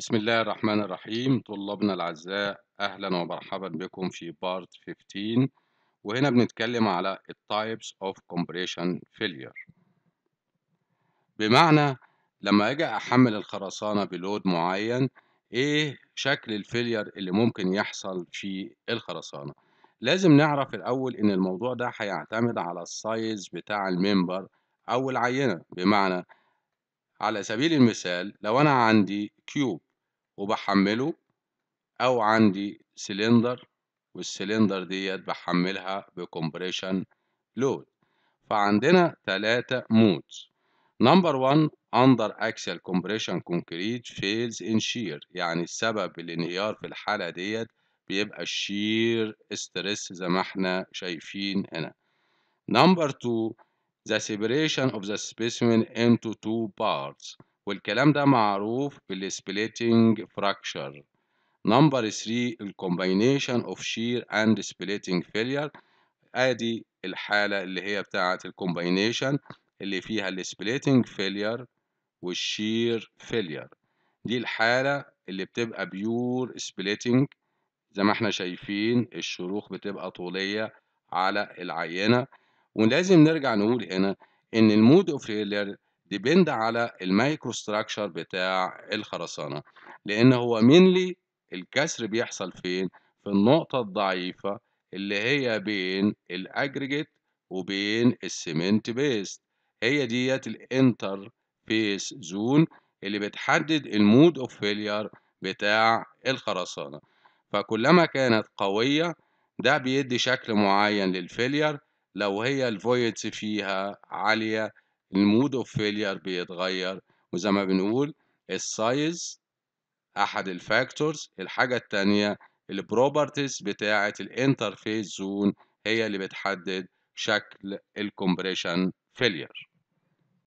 بسم الله الرحمن الرحيم طلابنا الأعزاء أهلا ومرحبا بكم في بارت 15 وهنا بنتكلم على التايبس اوف compression failure بمعنى لما أجي أحمل الخرسانة بلود معين إيه شكل الفيلير اللي ممكن يحصل في الخرسانة لازم نعرف الأول إن الموضوع ده هيعتمد على السايز بتاع الممبر أو العينة بمعنى على سبيل المثال لو أنا عندي كيوب وبحمله او عندي سلندر والسلندر ديت بحملها بكمبريشن لود فعندنا ثلاثة مودز نمبر 1 اندر اكسل كومبريشن كونكريت فيلز ان شير يعني السبب الانهيار في الحالة ديت بيبقى الشير ستريس زي ما احنا شايفين هنا نمبر 2 the separation of the specimen into two parts والكلام ده معروف بالسبليتنج فراكشر نمبر 3 الكومباينيشن اوف شير اند سبليتنج فيلير ادي الحاله اللي هي بتاعه الكومباينيشن اللي فيها السبليتنج فيلير والشير فيلير دي الحاله اللي بتبقى بيور سبليتنج زي ما احنا شايفين الشروخ بتبقى طوليه على العينه ولازم نرجع نقول هنا ان المود اوف فيلير ديبند على المايكروستراكشر بتاع الخرسانة لأن هو مينلي الكسر بيحصل فين؟ في النقطة الضعيفة اللي هي بين الأجريجيت وبين السمنت بيست هي ديت الانتر بيس زون اللي بتحدد المود اوف فيلير بتاع الخرسانة فكلما كانت قوية ده بيدي شكل معين للفيلير لو هي الفويدز فيها عالية المود اوف فيلير بيتغير وزي ما بنقول السايز احد الفاكتورز الحاجه الثانيه البروبرتيز بتاعه الانترفيس زون هي اللي بتحدد شكل الكومبريشن فيلير